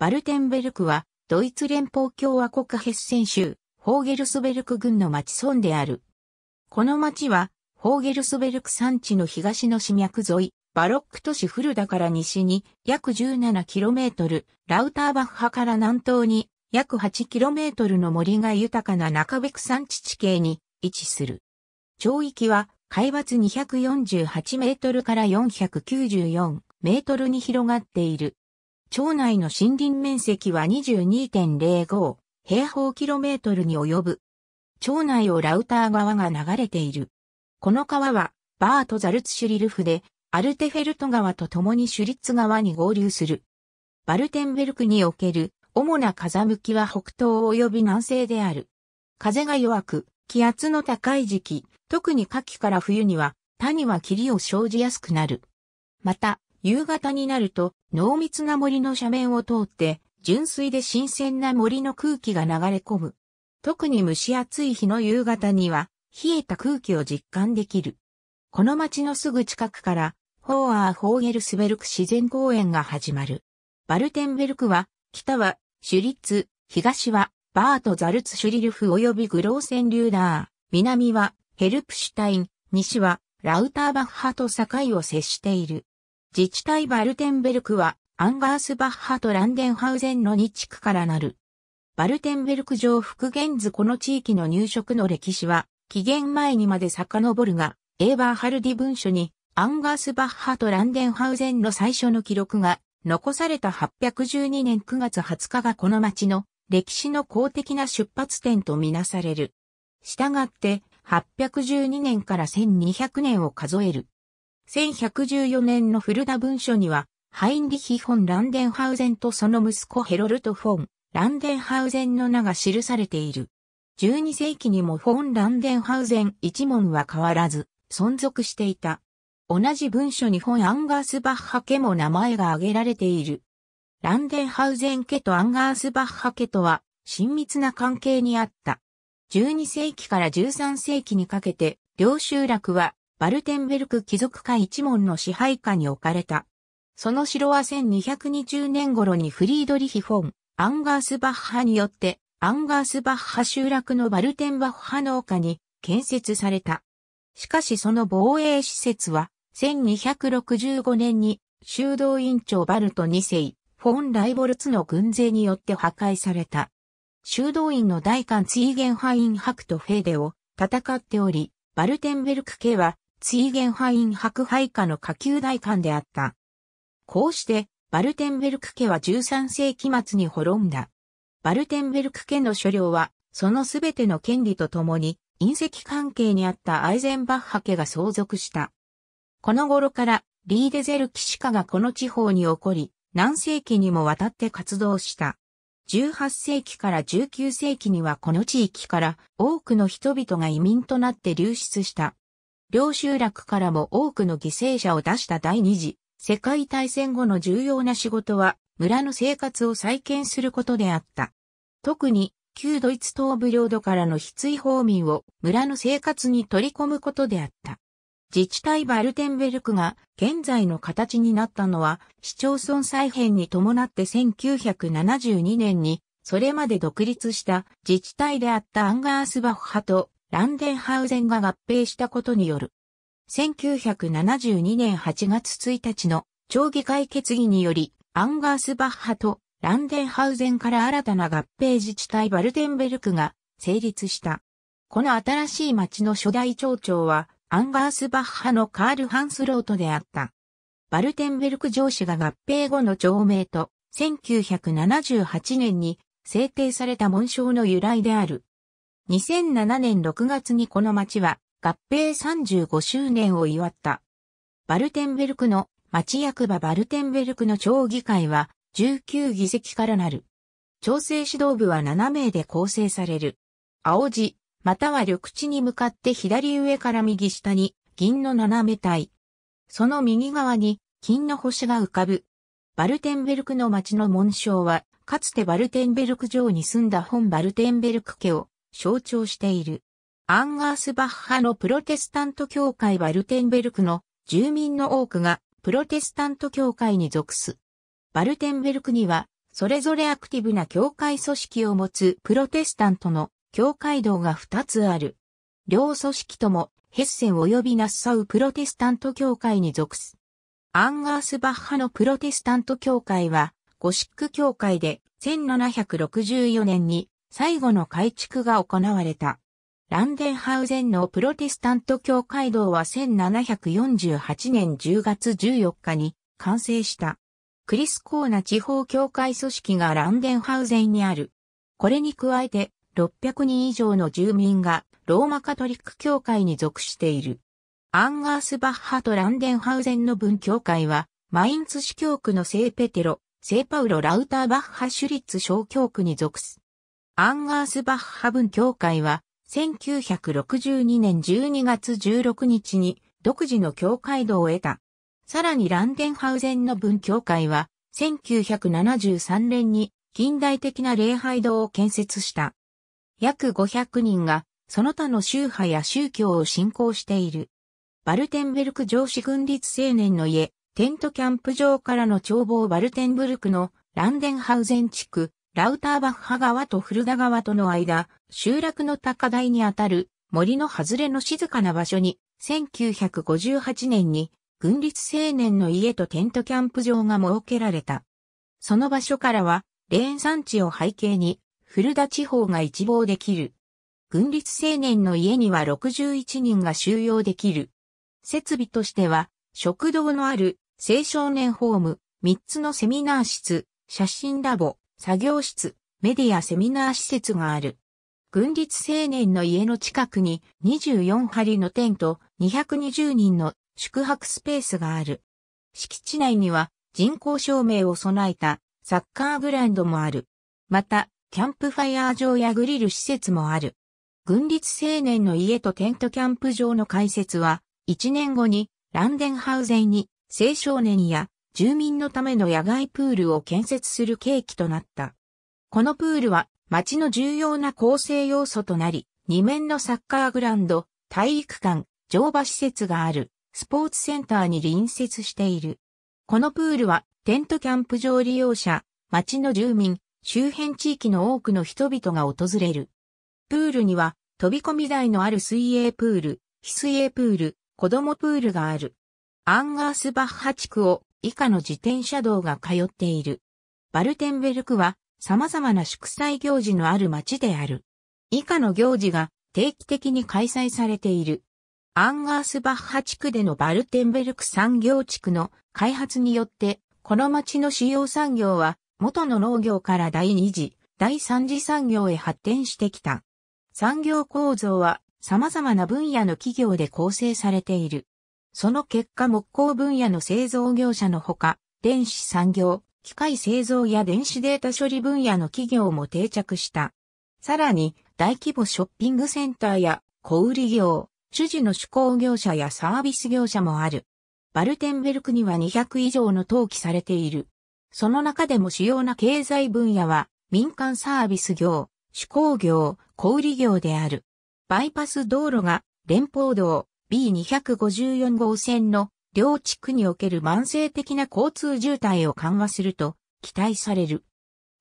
バルテンベルクは、ドイツ連邦共和国ヘッセン州、ホーゲルスベルク郡の町村である。この町は、ホーゲルスベルク山地の東の市脈沿い、バロック都市フルダから西に約 17km、ラウターバッハから南東に約 8km の森が豊かな中ベク山地地形に位置する。町域は海抜248メートルから494メートルに広がっている。町内の森林面積は22.05平方キロメートルに及ぶ。町内をラウター川が流れている。この川は、バート・ザルツシュリルフで、アルテフェルト川と共にシュリッツ川に合流する。バルテンベルクにおける主な風向きは北東及び南西である。風が弱く、気圧の高い時期、特に夏季から冬には、谷は霧を生じやすくなる。また、夕方になると濃密な森の斜面を通って純粋で新鮮な森の空気が流れ込む。特に蒸し暑い日の夕方には冷えた空気を実感できる。この町のすぐ近くからホーアー・ホーゲルスベルク自然公園が始まる。バルテンベルクは北はシュリッツ、東はバート・ザルツ・シュリルフ及びグローセン・リューダー、南はヘルプシュタイン、西はラウターバッハと境を接している。自治体バルテンベルクは、アンガースバッハとランデンハウゼンの2地区からなる。バルテンベルク城復元図この地域の入植の歴史は、紀元前にまで遡るが、エーバーハルディ文書に、アンガースバッハとランデンハウゼンの最初の記録が、残された812年9月20日がこの町の歴史の公的な出発点とみなされる。したがって、812年から1200年を数える1114年の古田文書には、ハインリヒ・フォン・ランデンハウゼンとその息子ヘロルト・フォン、ランデンハウゼンの名が記されている。12世紀にもフォン・ランデンハウゼン一門は変わらず、存続していた。同じ文書にフォン・アンガース・バッハ家も名前が挙げられている。ランデンハウゼン家とアンガース・バッハ家とは、親密な関係にあった。12世紀から13世紀にかけて、両集落はバルテンベルク貴族会一門の支配下に置かれた。その城は1220年頃にフリードリヒ・フォン、アンガースバッハによって、アンガースバッハ集落のバルテンバッハ農家に建設された。しかしその防衛施設は、1265年に修道院長バルト2世、フォン・ライボルツの軍勢によって破壊された。修道院の大官ツイゲンハイン・ハクト・フェーデを戦っており、バルテンベルク家はツイゲンハイン博配下の下級大官であった。こうして、バルテンベルク家は13世紀末に滅んだ。バルテンベルク家の所領は、そのすべての権利とともに、隕石関係にあったアイゼンバッハ家が相続した。この頃から、リーデゼル騎士家がこの地方に起こり、何世紀にもわたって活動した。18世紀から19世紀にはこの地域から多くの人々が移民となって流出した。両集落からも多くの犠牲者を出した第二次世界大戦後の重要な仕事は村の生活を再建することであった。特に旧ドイツ東部領土からの非意放民を村の生活に取り込むことであった。自治体バルテンベルクが現在の形になったのは市町村再編に伴って1972年にそれまで独立した自治体であったアンガースバッハとランデンハウゼンが合併したことによる。1972年8月1日の町議会決議により、アンガースバッハとランデンハウゼンから新たな合併自治体バルテンベルクが成立した。この新しい町の初代町長は、アンガースバッハのカール・ハンスロートであった。バルテンベルク上司が合併後の町名と、1978年に制定された紋章の由来である、2007年6月にこの町は合併35周年を祝った。バルテンベルクの町役場バルテンベルクの町議会は19議席からなる。調整指導部は7名で構成される。青字、または緑地に向かって左上から右下に銀の斜め体。その右側に金の星が浮かぶ。バルテンベルクの町の紋章は、かつてバルテンベルク城に住んだ本バルテンベルク家を象徴している。アンガースバッハのプロテスタント教会はルテンベルクの住民の多くがプロテスタント教会に属す。バルテンベルクには、それぞれアクティブな教会組織を持つプロテスタントの教会道が2つある。両組織ともヘッセン及びナッサウプロテスタント教会に属す。アンガースバッハのプロテスタント教会は、ゴシック教会で1764年に最後の改築が行われた。ランデンハウゼンのプロテスタント教会堂は1748年10月14日に完成した。クリスコーナ地方教会組織がランデンハウゼンにある。これに加えて600人以上の住民がローマカトリック教会に属している。アンガースバッハとランデンハウゼンの分教会はマインツ市教区の聖ペテロ、聖パウロ・ラウターバッハッ立小教区に属す。アンガースバッハ文教会は、1962年12月16日に独自の教会堂を得た。さらにランデンハウゼンの文教会は、1973年に近代的な礼拝堂を建設した。約500人が、その他の宗派や宗教を信仰している。バルテンベルク上司軍立青年の家、テントキャンプ場からの眺望バルテンブルクのランデンハウゼン地区、ラウターバッハ川と古田川との間、集落の高台にあたる森の外れの静かな場所に、1958年に、軍立青年の家とテントキャンプ場が設けられた。その場所からは、レーン山地を背景に、古田地方が一望できる。軍立青年の家には61人が収容できる。設備としては、食堂のある青少年ホーム、3つのセミナー室、写真ラボ、作業室、メディアセミナー施設がある。軍立青年の家の近くに24針のテント220人の宿泊スペースがある。敷地内には人工照明を備えたサッカーグラウンドもある。また、キャンプファイヤー場やグリル施設もある。軍立青年の家とテントキャンプ場の開設は、1年後にランデンハウゼンに青少年や住民のための野外プールを建設する契機となった。このプールは町の重要な構成要素となり、2面のサッカーグラウンド、体育館、乗馬施設があるスポーツセンターに隣接している。このプールはテントキャンプ場利用者、町の住民、周辺地域の多くの人々が訪れる。プールには飛び込み台のある水泳プール、非水泳プール、子供プールがある。アンガースバッハ地区を以下の自転車道が通っている。バルテンベルクは様々な祝祭行事のある町である。以下の行事が定期的に開催されている。アンガースバッハ地区でのバルテンベルク産業地区の開発によって、この町の主要産業は元の農業から第二次、第三次産業へ発展してきた。産業構造は様々な分野の企業で構成されている。その結果木工分野の製造業者のほか、電子産業、機械製造や電子データ処理分野の企業も定着した。さらに、大規模ショッピングセンターや小売業、主事の手工業者やサービス業者もある。バルテンベルクには200以上の登記されている。その中でも主要な経済分野は、民間サービス業、手工業、小売業である。バイパス道路が連邦道、B254 号線の両地区における慢性的な交通渋滞を緩和すると期待される。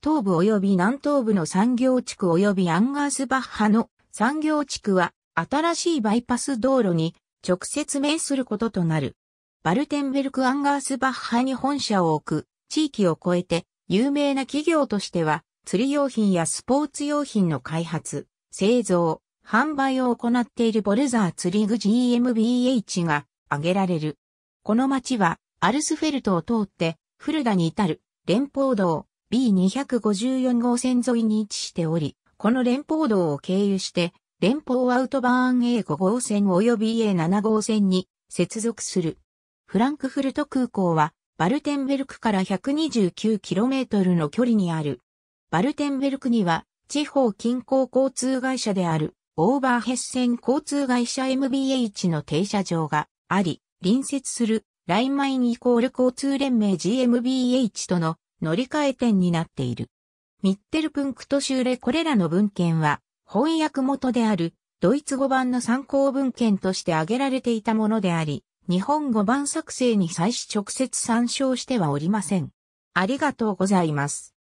東部及び南東部の産業地区及びアンガースバッハの産業地区は新しいバイパス道路に直接面することとなる。バルテンベルクアンガースバッハに本社を置く地域を超えて有名な企業としては釣り用品やスポーツ用品の開発、製造、販売を行っているボルザーツリグ GmbH が挙げられる。この町はアルスフェルトを通ってフルダに至る連邦道 B254 号線沿いに位置しており、この連邦道を経由して連邦アウトバーン A5 号線及び A7 号線に接続する。フランクフルト空港はバルテンベルクから 129km の距離にある。バルテンベルクには地方近郊交通会社であるオーバーヘッセン交通会社 MBH の停車場があり、隣接するラインマインイコール交通連盟 GMBH との乗り換え点になっている。ミッテルプンクト州でこれらの文献は翻訳元であるドイツ語版の参考文献として挙げられていたものであり、日本語版作成に際し直接参照してはおりません。ありがとうございます。